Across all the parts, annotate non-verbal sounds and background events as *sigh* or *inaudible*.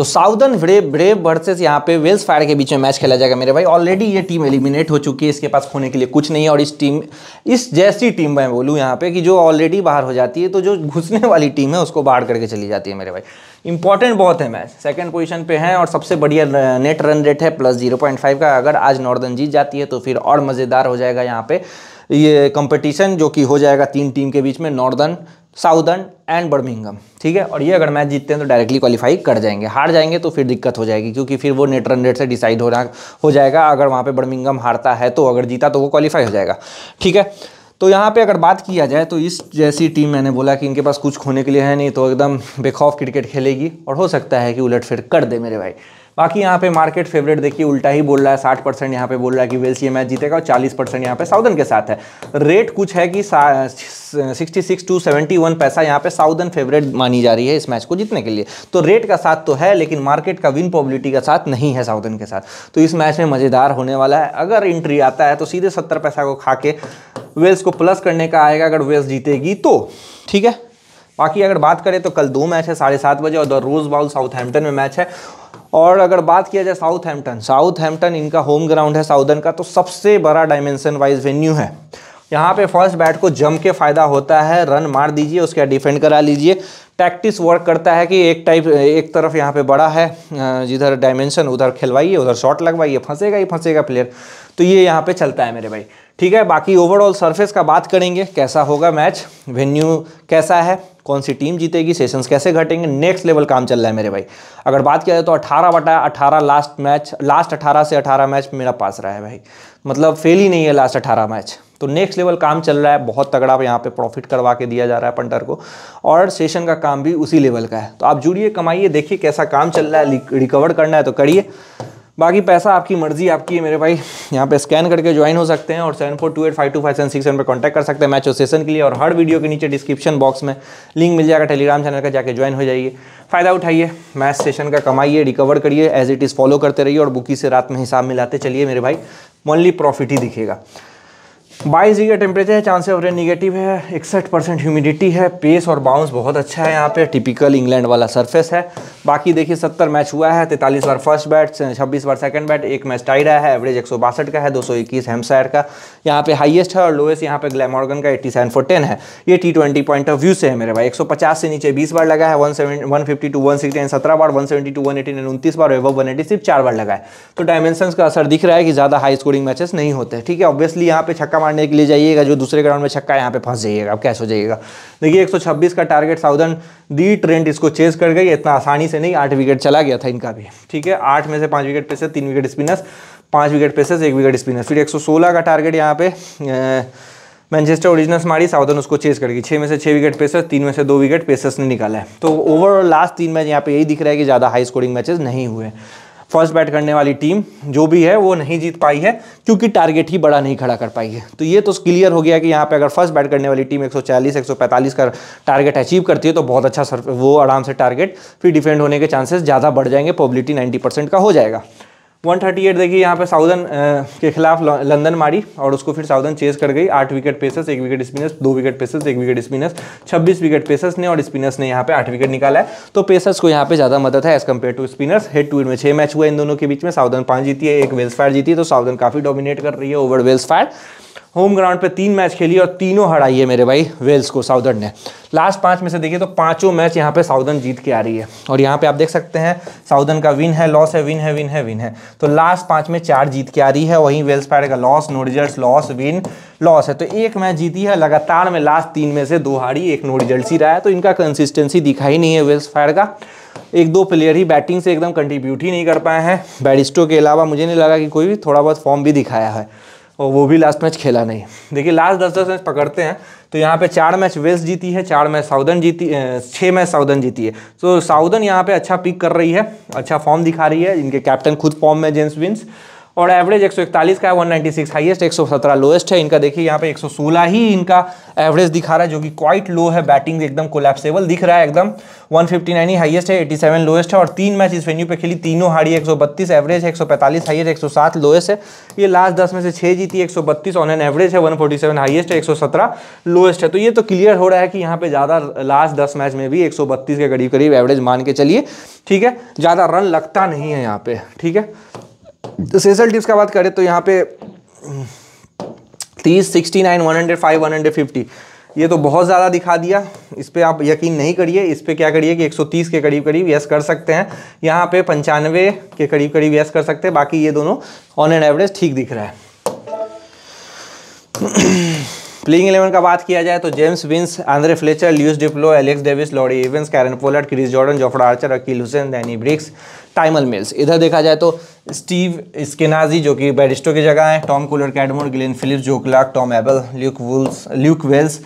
तो southern brave brave versus यहाँ पे वेल्स फायर के बीच में मैच खेला जाएगा मेरे भाई ऑलरेडी ये टीम एलिमिनेट हो चुकी है इसके पास खोने के लिए कुछ नहीं है और इस टीम इस जैसी टीम मैं बोलूँ यहाँ पे कि जो ऑलरेडी बाहर हो जाती है तो जो घुसने वाली टीम है उसको बाहर करके चली जाती है मेरे भाई इंपॉर्टेंट बहुत है मैच सेकंड पोजिशन पर है और सबसे बढ़िया नेट रन रेट है प्लस जीरो पॉइंट फाइव का अगर आज नॉर्दर्न जीत जाती है तो फिर और मज़ेदार हो जाएगा यहाँ पे ये कंपटीशन जो कि हो जाएगा तीन टीम के बीच में नॉर्दर्न साउदर्न एंड बर्मिंगम ठीक है और ये अगर मैच जीतते हैं तो डायरेक्टली क्वालिफाई कर जाएंगे हार जाएंगे तो फिर दिक्कत हो जाएगी क्योंकि फिर वो नेट रन रेट से डिसाइड हो रहा हो जाएगा अगर वहाँ पे बर्मिंगम हारता है तो अगर जीता तो वो क्वालिफाई हो जाएगा ठीक है तो यहाँ पे अगर बात किया जाए तो इस जैसी टीम मैंने बोला कि इनके पास कुछ खोने के लिए है नहीं तो एकदम बेखौफ क्रिकेट खेलेगी और हो सकता है कि उलट फिर कर दे मेरे भाई बाकी यहाँ पे मार्केट फेवरेट देखिए उल्टा ही बोल रहा है साठ परसेंट यहाँ पे बोल रहा है कि वेल्स ये मैच जीतेगा और चालीस परसेंट यहाँ पे साउदन के साथ है रेट कुछ है कि sixty six to seventy one पैसा यहाँ पे साउदन फेवरेट मानी जा रही है इस मैच को जीतने के लिए तो रेट का साथ तो है लेकिन मार्केट का विन पॉबिलिटी का साथ नहीं है साउदन के साथ तो इस मैच में मज़ेदार होने वाला है अगर एंट्री आता है तो सीधे सत्तर पैसा को खा के वेल्स को प्लस करने का आएगा अगर वेल्स जीतेगी तो ठीक है बाकी अगर बात करें तो कल दो मैच है साढ़े सात बजे और द रोज बाउल साउथहैम्पटन में मैच है और अगर बात किया जाए साउथ हैम्पटन साउथ हैम्पटन इनका होम ग्राउंड है साउदर्न का तो सबसे बड़ा डायमेंशन वाइज वेन्यू है यहाँ पे फर्स्ट बैट को जम के फायदा होता है रन मार दीजिए उसके डिफेंड करा लीजिए टैक्टिस वर्क करता है कि एक टाइप एक तरफ यहाँ पे बड़ा है जिधर डायमेंशन उधर खिलवाइए उधर शॉट लगवाइए फंसेगा ही फंसेगा प्लेयर तो ये यहाँ पे चलता है मेरे भाई ठीक है बाकी ओवरऑल सरफेस का बात करेंगे कैसा होगा मैच वेन्यू कैसा है कौन सी टीम जीतेगी सेशंस कैसे घटेंगे नेक्स्ट लेवल काम चल रहा है मेरे भाई अगर बात किया जाए तो अठारह बटा अठारह लास्ट मैच लास्ट अठारह से अठारह मैच मेरा पास रहा है भाई मतलब फेल ही नहीं है लास्ट अठारह मैच तो नेक्स्ट लेवल काम चल रहा है बहुत तगड़ा यहाँ पे प्रॉफिट करवा के दिया जा रहा है पंटर को और सेशन का काम भी उसी लेवल का है तो आप जुड़िए कमाइए देखिए कैसा काम चल रहा है रिकवर करना है तो करिए बाकी पैसा आपकी मर्जी आपकी है मेरे भाई यहाँ पे स्कैन करके ज्वाइन हो सकते हैं और seven four two eight five two five seven six seven पर कॉन्टैक्ट कर सकते हैं मैच सेशन के लिए और हर वीडियो के नीचे डिस्क्रिप्शन बॉक्स में लिंक मिल जाएगा टेलीग्राम चैनल का जाके ज्वाइन हो जाइए फ़ायदा उठाइए मैच सेशन का कमाइए रिकवर करिए एज इट इज़ फॉलो करते रहिए और बुकी से रात में हिसाब मिलाते चलिए मेरे भाई मोनली प्रॉफिट ही दिखेगा बाईस डिग्री टेम्परेचर है चांसेस ऑफ रेन निगेटिव है इकसठ परसेंट ह्यूमिडिटी है पेस और बाउंस बहुत अच्छा है यहाँ पे टिपिकल इंग्लैंड वाला सरफेस है बाकी देखिए सत्तर मैच हुआ है तैंतालीस बार फर्स्ट बैट छब्बीस बार सेकंड बैट एक मैच टाई रहा है एवरेज एक का है दो सौ इक्कीस हेमसायर का यहाँ पे हाइएस्ट है और लोएस्ट यहाँ पे ग्लैमॉर्गन का एट्टी सेवन फोर टेन है ये T twenty point of view से है मेरे भाई एक सौ पचास से नीचे बीस बार लगा है one seven one fifty to one sixty सत्रह बार one seventy to one eighty nine उन्तीस बार एवब वन एटी सिर्फ चार बार लगा है तो डायमेंशन का असर दिख रहा है कि ज़्यादा हाई स्कोरिंग मैचेस नहीं होते ठीक है ऑब्वियसली यहाँ पे छक्का मारने के लिए जाइएगा जो दूसरे ग्राउंड में छक्का यहाँ पे फंस जाइएगा अब कैसे हो जाइएगा देखिए 126 का टारगेट साउदर्न दी ट्रेंड इसको चेस कर गई इतना आसानी से नहीं आठ विकेट चला गया था इनका भी ठीक है आठ में से पाँच विकेट पे से तीन विकेट स्पिनर्स पाँच विकेट पे से एक विकेट स्पिनर्स फिर एक का टारगेट यहाँ पे मैनचेस्टर ओरिजिनल्स मारी साउदर्न उसको चेस कर गई छः में से छः विकेट पेसर्स तीन में से दो विकेट पेसर्स ने निकाला है तो ओवरऑल लास्ट तीन मैच यहाँ पे यही दिख रहा है कि ज़्यादा हाई स्कोरिंग मैचेस नहीं हुए फर्स्ट बैट करने वाली टीम जो भी है वो नहीं जीत पाई है क्योंकि टारगेट ही बड़ा नहीं खड़ा कर पाई है तो ये तो क्लियर हो गया कि यहाँ पे अगर फर्स्ट बैट करने वाली टीम 140 145 का टारगेट अचीव करती है तो बहुत अच्छा सर वो आराम से टारगेट फिर डिफेंड होने के चांसेस ज़्यादा बढ़ जाएंगे पॉबिलिटी नाइन्टी का हो जाएगा 138 देखिए यहाँ पे साउदन के खिलाफ लंदन मारी और उसको फिर साउदन चेस कर गई आठ विकेट पेसर्स एक विकेट स्पिनर्स दो विकेट पेसर्स एक विकेट स्पिनर्स 26 विकेट पेसर्स ने और स्पिनर्स ने यहाँ पे आठ विकेट निकाला है तो पेसर्स को यहाँ पे ज़्यादा मदद है as compared to spinners head to में छः मैच हुए इन दोनों के बीच में साउदन पाँच जीती है एक वेल्स फायर जीती है तो साउदन काफ़ी डोमिनेट कर रही है over Welsh Fire home ground पे तीन मैच खेली और तीनों हराई है मेरे भाई वेल्स को साउदर्न ने लास्ट पाँच में से देखिए तो पाँचों मैच यहाँ पे साउदर्न जीत के आ रही है और यहाँ पे आप देख सकते हैं साउदर्न का विन है लॉस है विन है विन है विन है तो लास्ट पाँच में चार जीत के आ रही है वहीं वेल्स पैर का loss no result loss win loss है तो एक मैच जीती है लगातार में लास्ट तीन में से दो हारी एक नो रिजल्ट ही रहा है तो इनका कंसिस्टेंसी दिखाई नहीं है वेल्स फायर का एक दो प्लेयर ही बैटिंग से एकदम कंट्रीब्यूट ही नहीं कर पाए हैं बैरिस्टो के अलावा मुझे नहीं लगा कि कोई भी थोड़ा बहुत फॉर्म भी दिखाया है और वो भी लास्ट मैच खेला नहीं देखिए लास्ट दस दस मैच पकड़ते हैं तो यहाँ पे चार मैच वेस्ट जीती है चार मैच साउदर्न जीती छः मैच साउदर्न जीती है तो साउदर्न यहाँ पे अच्छा पिक कर रही है अच्छा फॉर्म दिखा रही है इनके कैप्टन खुद फॉर्म में जेम्स विंस और एवरेज 141 का है 196 हाईएस्ट 117 लोएस्ट है इनका देखिए यहाँ पे 116 ही इनका एवरेज दिखा रहा है जो कि क्वाइट लो है बैटिंग एकदम कोलेप्सेबल दिख रहा है एकदम 159 ही हाईएस्ट है 87 लोएस्ट है और तीन मैच इस वेन्यू पे खेली तीनों हारी 132 एवरेज है 145 हाईएस्ट 107 लोएस्ट है ये लास्ट दस में से छः जीती एक ऑन एन एवरेज है वन हाईएस्ट है एक लोएस्ट है तो ये तो क्लियर हो रहा है कि यहाँ पे ज़्यादा लास्ट दस मैच में भी एक के करीब करीब एवरेज मान के चलिए ठीक है ज़्यादा रन लगता नहीं है यहाँ पे ठीक है तो सेसल टिप्स का बात करें तो यहाँ पे तीस sixty nine one hundred five one hundred fifty ये तो बहुत ज़्यादा दिखा दिया इस पर आप यकीन नहीं करिए इस पर क्या करिए कि 130 के करीब करीब यस कर सकते हैं यहाँ पे पंचानवे के करीब करीब यस कर सकते हैं बाकी ये दोनों ऑन एंड एवरेज ठीक दिख रहा है प्लेइंग इलेवन का बात किया जाए तो James Vince Andre Fletcher Lewis du Plooy Alex Davies Laurie Evans Curran Pollard Chris Jordan Jofra Archer Akeal Hosein Danny Briggs Tymal mills इधर देखा जाए तो स्टीव स्किनाजी जो कि बैरिस्टो की जगह है Tom Kohler Cadmore Glenn Phillips Joe Clarke Tom Abell Luke Wells Luke Wells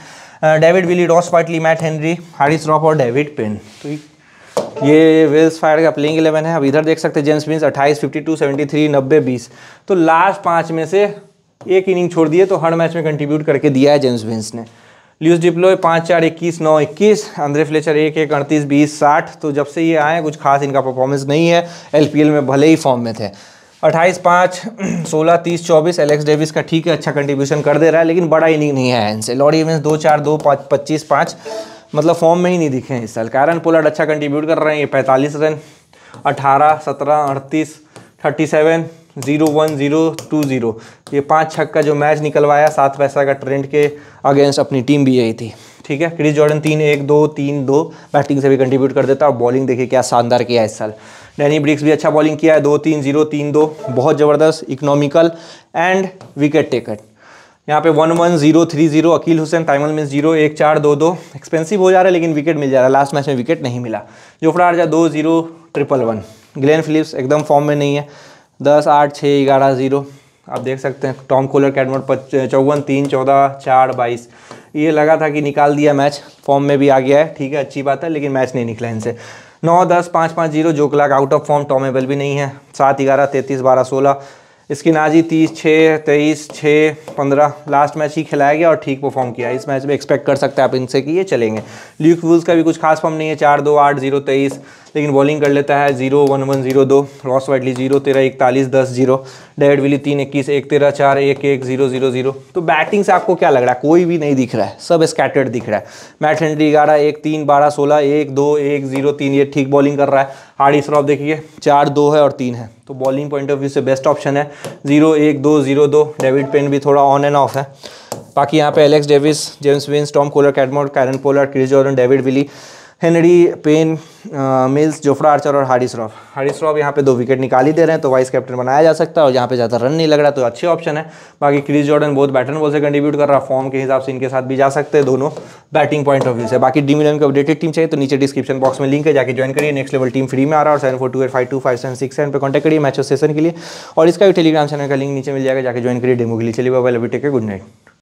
David Willey Ross Whiteley Matt Henry Haris Rauf और डेविड पेन तो ये वेल्स फायर का प्लेइंग इलेवन है अब इधर देख सकते हैं जेम्स विंस अट्ठाईस फिफ्टी टू सेवेंटी थ्री नब्बे बीस तो लास्ट पाँच में से एक इनिंग छोड़ दिए तो हर मैच में कंट्रीब्यूट करके दिया है जेम्स विंस ने ल्यूस डिप्लो पाँच चार इक्कीस नौ इक्कीस अंद्रे फ्लेचर एक एक अड़तीस बीस साठ तो जब से ये आए कुछ खास इनका परफॉर्मेंस नहीं है एल में भले ही फॉर्म में थे अट्ठाईस पाँच *clears throat* सोलह तीस चौबीस एलेक्स डेविस का ठीक है अच्छा कंट्रीब्यूशन कर दे रहा है लेकिन बड़ा इनिंग नहीं है इनसे लॉर्ड इवेंस दो चार दो पाँच पच्चीस पाँच मतलब फॉर्म में ही नहीं दिखे हैं इस साल कारण पोलर्ड अच्छा कंट्रीब्यूट कर रहे हैं ये पैंतालीस रन अठारह सत्रह अड़तीस thirty seven zero one zero two zero ये पाँच छक का जो मैच निकलवाया सात पैसा का ट्रेंड के अगेंस्ट अपनी टीम भी यही थी ठीक है क्रिस जॉर्डन तीन एक दो तीन दो बैटिंग से भी कंट्रीब्यूट कर देता और बॉलिंग देखिए क्या शानदार किया है इस साल डैनी ब्रिक्स भी अच्छा बॉलिंग किया है दो तीन जीरो तीन दो बहुत ज़बरदस्त इकोनॉमिकल एंड विकेट टेकर यहाँ पे one one zero three zero Akeal Hosein Tymal Mills zero एक चार दो दो एक्सपेंसिव हो जा रहा है लेकिन विकेट मिल जा रहा है लास्ट मैच में विकेट नहीं मिला जोफ्रा आर्जा दो zero triple one Glenn Phillips एकदम फॉर्म में नहीं है दस आठ छः ग्यारह ज़ीरो आप देख सकते हैं टॉम कोलर का एडमोट चौवन तीन चौदह चार बाईस ये लगा था कि निकाल दिया मैच फॉर्म में भी आ गया है ठीक है अच्छी बात है लेकिन मैच नहीं निकला इनसे नौ दस पाँच पाँच zero Joe Clarke out of form Tom Abell भी नहीं है सात ग्यारह तैंतीस बारह सोलह इसकी नाजी तीस छः तेईस छः पंद्रह लास्ट मैच ही खिलाया गया और ठीक परफॉर्म किया इस मैच में एक्सपेक्ट कर सकते हैं आप इनसे कि ये चलेंगे ल्यूक वूल्स का भी कुछ खास फॉर्म नहीं है चार दो आठ जीरो तेईस लेकिन बॉलिंग कर लेता है जीरो वन वन जीरो दो रॉस वाइडली जीरो तेरह इकतालीस दस जीरो डेविड विली तीन इक्कीस एक तेरह चार एक एक जीरो जीरो जीरो तो बैटिंग से आपको क्या लग रहा है कोई भी नहीं दिख रहा है सब स्कैटर्ड दिख रहा है मैट हेनरी ग्यारह एक तीन बारह सोलह एक दो एक जीरो तीन ये ठीक बॉलिंग कर रहा है हार्डी श्रॉफ देखिए चार दो है और तीन है तो बॉलिंग पॉइंट ऑफ व्यू से बेस्ट ऑप्शन है जीरो एक दो जीरो दो डेविड पेन भी थोड़ा ऑन एंड ऑफ है बाकी यहाँ पे Alex Davies James Vince Tom Kohler Cadmore Curran Pollard Chris Jordan David Willey Henry Payne Mills Jofra Archer और हारिस रॉफ हारिस रॉफ यहाँ पे दो विकेट निकाल ही दे रहे हैं तो वाइस कैप्टन बनाया जा सकता है और यहाँ पे ज़्यादा रन नहीं लग रहा तो अच्छे ऑप्शन है बाकी क्रिस जॉर्डन बहुत बैटर बॉल से कंट्रीब्यूट कर रहा है फॉर्म के हिसाब से इनके साथ भी जा सकते हैं दोनों बैटिंग पॉइंट ऑफ व्यू से बाकी डी मिलन की अपडेटेड टीम चाहिए तो नीचे डिस्क्रिप्शन बॉक्स में लिंक है जाकर ज्वाइन करिए नेक्स्ट लेवल टीम फ्री में आ रहा है और seven four two eight five two five seven six seven पर कॉन्टेक्ट करिए मैच सेशन के लिए और इसका भी टेलीग्राम चैनल का लिंक नीचे मिल जाएगा जाकर ज्वाइन करिए डेमो के लिए चलिए बाबा लवी टेक गुड नाइट